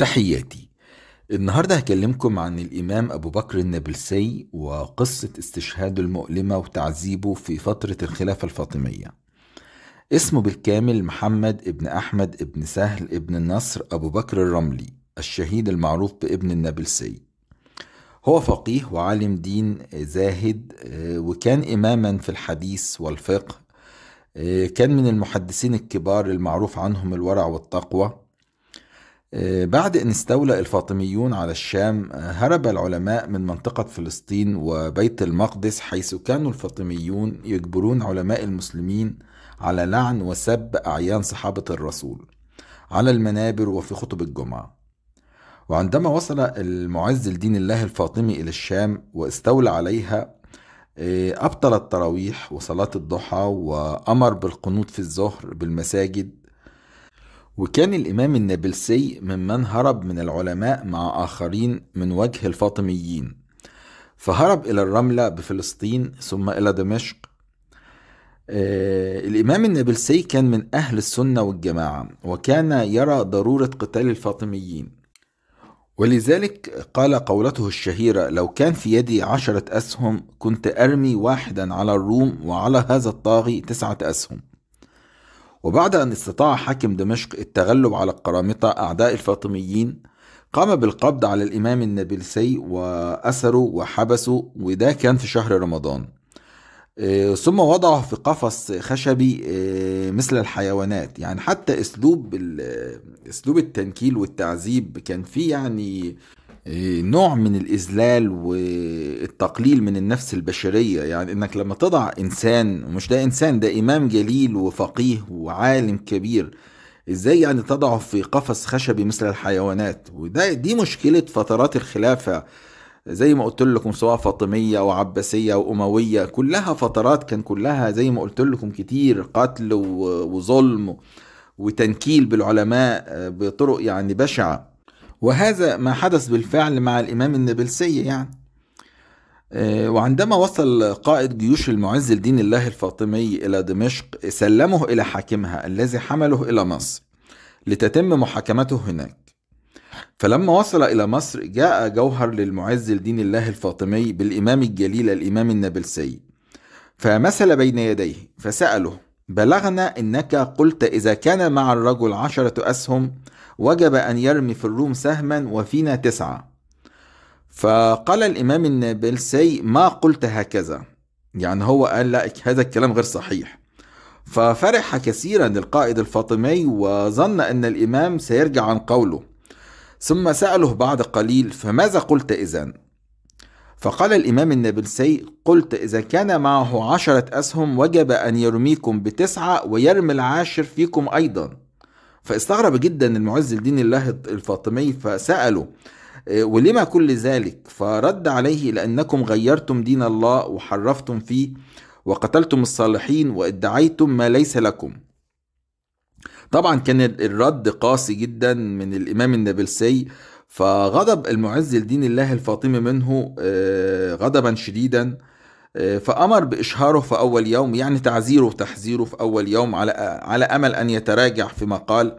تحياتي النهارده هكلمكم عن الإمام أبو بكر النابلسي وقصة استشهاده المؤلمة وتعذيبه في فترة الخلافة الفاطمية اسمه بالكامل محمد ابن أحمد ابن سهل ابن النصر أبو بكر الرملي الشهيد المعروف بابن النابلسي هو فقيه وعالم دين زاهد آه، وكان إماما في الحديث والفقه آه، كان من المحدثين الكبار المعروف عنهم الورع والتقوى بعد أن استولى الفاطميون على الشام هرب العلماء من منطقة فلسطين وبيت المقدس حيث كانوا الفاطميون يجبرون علماء المسلمين على لعن وسب أعيان صحابة الرسول على المنابر وفي خطب الجمعة وعندما وصل المعز لدين الله الفاطمي إلى الشام واستولى عليها آه، أبطل التراويح وصلاة الضحى وأمر بالقنوت في الظهر بالمساجد وكان الإمام النابلسي ممن هرب من العلماء مع آخرين من وجه الفاطميين فهرب إلى الرملة بفلسطين ثم إلى دمشق آه الإمام النابلسي كان من أهل السنة والجماعة وكان يرى ضرورة قتال الفاطميين ولذلك قال قولته الشهيرة لو كان في يدي عشرة أسهم كنت أرمي واحدا على الروم وعلى هذا الطاغي تسعة أسهم وبعد أن استطاع حاكم دمشق التغلب على القرامطة أعداء الفاطميين قام بالقبض على الإمام النابلسي وأسره وحبسه وده كان في شهر رمضان آه، ثم وضعه في قفص خشبي آه، مثل الحيوانات يعني حتى اسلوب آه، اسلوب التنكيل والتعذيب كان فيه يعني إيه، نوع من الإذلال والتقليل من النفس البشرية يعني إنك لما تضع إنسان ومش ده إنسان ده إمام جليل وفقيه وعالم كبير إزاي يعني تضعه في قفص خشبي مثل الحيوانات وده دي مشكلة فترات الخلافة زي ما قلت لكم سواء فاطمية وعباسيه وامويه كلها فترات كان كلها زي ما قلت لكم كتير قتل وظلم وتنكيل بالعلماء بطرق يعني بشعة وهذا ما حدث بالفعل مع الإمام النابلسي يعني آه، وعندما وصل قائد جيوش المعز لدين الله الفاطمي إلى دمشق سلمه إلى حاكمها الذي حمله إلى مصر لتتم محاكمته هناك فلما وصل إلى مصر جاء جوهر للمعز لدين الله الفاطمي بالإمام الجليل الإمام النابلسي فمثل بين يديه فسأله بلغنا انك قلت اذا كان مع الرجل عشره اسهم وجب ان يرمي في الروم سهما وفينا تسعه فقال الامام النابلسي ما قلت هكذا يعني هو قال لا هذا الكلام غير صحيح ففرح كثيرا القائد الفاطمي وظن ان الامام سيرجع عن قوله ثم ساله بعد قليل فماذا قلت اذن فقال الإمام النابلسي قلت إذا كان معه عشرة أسهم وجب أن يرميكم بتسعة ويرمي العاشر فيكم أيضا فاستغرب جدا المعز لدين الله الفاطمي فسأله إيه، ولما كل ذلك فرد عليه لأنكم غيرتم دين الله وحرفتم فيه وقتلتم الصالحين وادعيتم ما ليس لكم طبعا كان الرد قاسي جدا من الإمام النابلسي فغضب المعز لدين الله الفاطمي منه آه، غضبا شديدا آه، فأمر بإشهاره في أول يوم يعني تعزيره وتحذيره في أول يوم على على أمل أن يتراجع فيما قال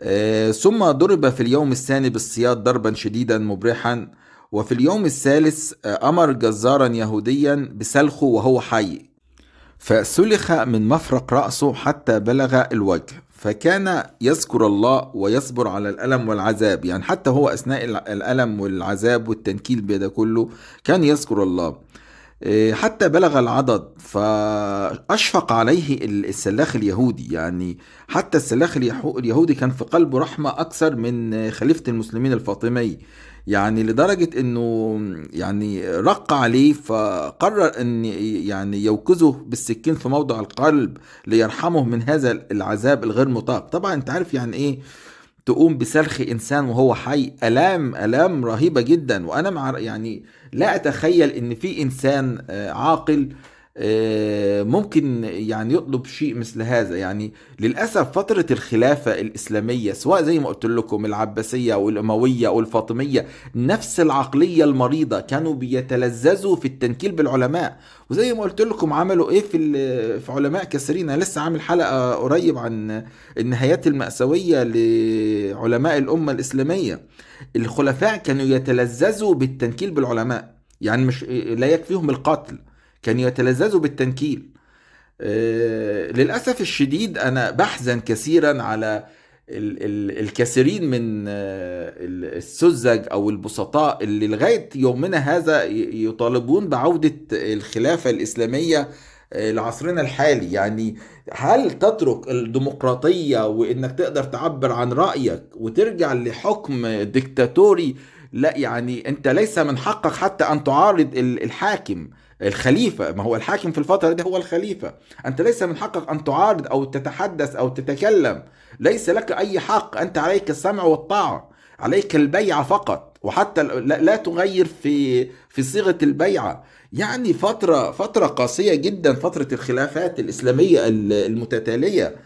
آه، ثم ضرب في اليوم الثاني بالصياد ضربا شديدا مبرحا وفي اليوم الثالث أمر جزارا يهوديا بسلخه وهو حي فسلخ من مفرق رأسه حتى بلغ الوجه فكان يذكر الله ويصبر على الألم والعذاب يعني حتى هو أثناء الألم والعذاب والتنكيل بده كله كان يذكر الله آه، حتى بلغ العدد فأشفق عليه السلاخ اليهودي يعني حتى السلاخ اليهودي كان في قلبه رحمة أكثر من خليفة المسلمين الفاطمي يعني لدرجة أنه يعني رق عليه فقرر أن يعني يوقظه بالسكين في موضع القلب ليرحمه من هذا العذاب الغير مطاق طبعا أنت عارف يعني إيه تقوم بسلخ انسان وهو حي الام الام رهيبه جدا وانا مع يعني لا اتخيل ان في انسان آه، عاقل ممكن يعني يطلب شيء مثل هذا يعني للأسف فترة الخلافة الإسلامية سواء زي ما قلت لكم العباسية والأموية والفاطمية نفس العقلية المريضة كانوا بيتلذذوا في التنكيل بالعلماء وزي ما قلت لكم عملوا ايه في في علماء كثيرين انا لسه عامل حلقه قريب عن النهايات الماساويه لعلماء الامه الاسلاميه الخلفاء كانوا يتلذذوا بالتنكيل بالعلماء يعني مش لا يكفيهم القتل كان يتلذذ بالتنكيل آه، للأسف الشديد أنا بحزن كثيرا على الكثيرين من آه، السذج او البسطاء اللي لغايه يومنا هذا يطالبون بعوده الخلافه الاسلاميه آه، لعصرنا الحالي يعني هل تترك الديمقراطيه وانك تقدر تعبر عن رايك وترجع لحكم ديكتاتوري لا يعني انت ليس من حقك حتى ان تعارض الحاكم الخليفة ما هو الحاكم في الفترة دي هو الخليفة أنت ليس من حقك أن تعارض أو تتحدث أو تتكلم ليس لك أي حق أنت عليك السمع والطاعة عليك البيعة فقط وحتى لا تغير في في صيغة البيعة يعني فترة فترة قاسية جدا فترة الخلافات الإسلامية المتتالية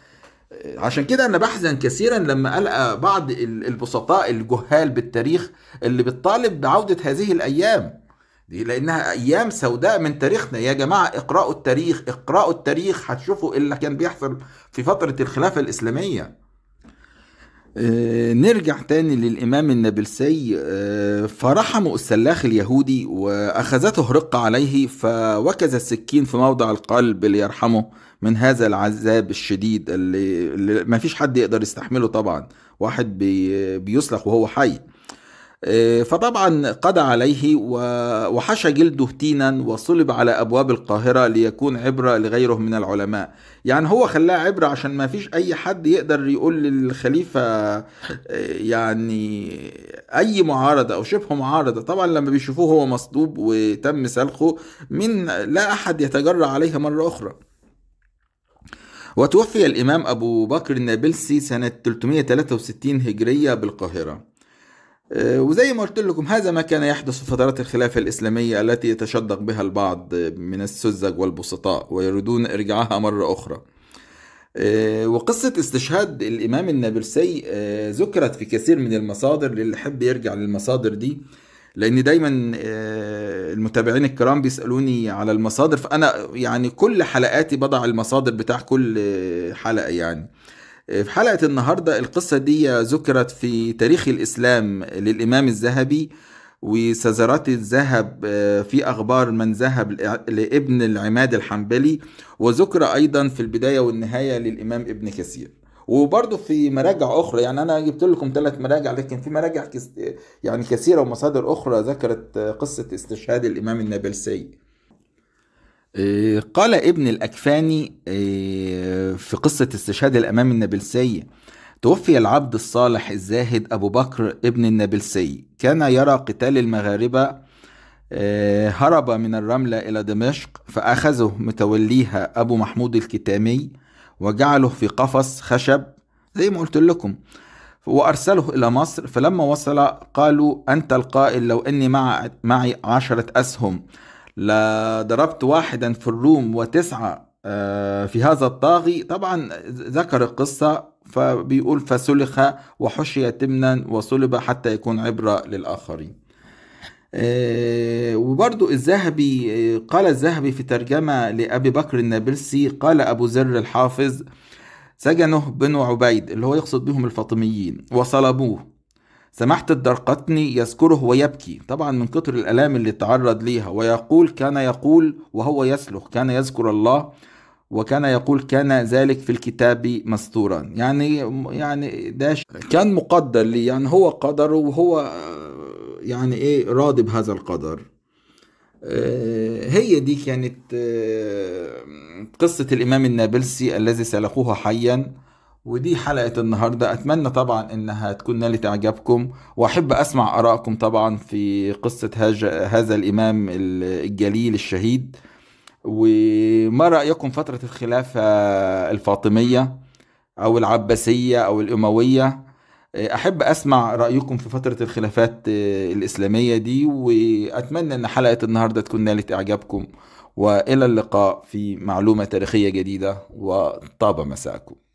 عشان كده انا بحزن كثيرا لما القى بعض البسطاء الجهال بالتاريخ اللي بتطالب بعوده هذه الايام دي لانها ايام سوداء من تاريخنا يا جماعه اقرأوا التاريخ اقرأوا التاريخ هتشوفوا ايه اللي كان بيحصل في فتره الخلافه الاسلاميه آه، نرجع تاني للإمام النابلسي آه، فرحمه السلاخ اليهودي وأخذته رقة عليه فوكز السكين في موضع القلب ليرحمه من هذا العذاب الشديد اللي ما فيش حد يقدر يستحمله طبعا واحد بيسلخ وهو حي إيه، فطبعا قضى عليه وحشى جلده تينا وصلب على أبواب القاهرة ليكون عبرة لغيره من العلماء يعني هو خلاه عبرة عشان ما فيش أي حد يقدر يقول للخليفة إيه، يعني أي معارضة أو شبه معارضة طبعا لما بيشوفوه هو مصلوب وتم سلخه من لا أحد يتجرأ عليها مرة أخرى وتوفي الإمام أبو بكر النابلسي سنة 363 هجرية بالقاهرة آه، وزي ما قلت لكم هذا ما كان يحدث في فترات الخلافة الإسلامية التي يتشدق بها البعض من السذج والبسطاء ويريدون إرجاعها مرة أخرى آه، وقصة استشهاد الإمام النابلسي آه، ذكرت في كثير من المصادر للي يحب يرجع للمصادر دي لأن دايما المتابعين الكرام بيسألوني على المصادر فأنا يعني كل حلقاتي بضع المصادر بتاع كل حلقة يعني في حلقة النهاردة القصة دي ذكرت في تاريخ الإسلام للإمام الذهبي وسزرات الذهب آه، في أخبار من ذهب لابن العماد الحنبلي وذكر أيضا في البداية والنهاية للإمام ابن كثير وبرضه في مراجع اخرى يعني انا جبت لكم ثلاث مراجع لكن في مراجع يعني كثيره ومصادر اخرى ذكرت قصه استشهاد الامام النابلسي آه، قال ابن الأكفاني آه، في قصة استشهاد الأمام النابلسي توفي العبد الصالح الزاهد أبو بكر ابن النابلسي كان يرى قتال المغاربة آه، هرب من الرملة إلى دمشق فأخذه متوليها أبو محمود الكتامي وجعله في قفص خشب زي ما قلت لكم وأرسله إلى مصر فلما وصل قالوا أنت القائل لو أني معي عشرة أسهم لا ضربت واحدا في الروم وتسعة آه، في هذا الطاغي طبعا ذكر القصة فبيقول فسلخ وحشي تمنا وصلب حتى يكون عبرة للآخرين آه، وبرضو الذهبي آه، قال الذهبي في ترجمة لأبي بكر النابلسي قال أبو ذر الحافظ سجنه بنو عبيد اللي هو يقصد بهم الفاطميين وصلبوه سمحت الدرقتني يذكره ويبكي طبعا من كتر الآلام اللي تعرض ليها ويقول كان يقول وهو يسلخ كان يذكر الله وكان يقول كان ذلك في الكتاب مستورا يعني يعني ده كان مقدر لي يعني هو قدره وهو يعني ايه راضي بهذا القدر آه، هي دي كانت آه، قصة الإمام النابلسي الذي سلخوه حيا ودي حلقة النهاردة أتمنى طبعا إنها تكون نالت إعجابكم وأحب أسمع آرائكم طبعا في قصة هذا الإمام الجليل الشهيد وما رأيكم فترة الخلافة الفاطمية أو العباسية أو الأموية أحب أسمع رأيكم في فترة الخلافات الإسلامية دي وأتمنى إن حلقة النهاردة تكون نالت إعجابكم وإلى اللقاء في معلومة تاريخية جديدة وطاب مساءكم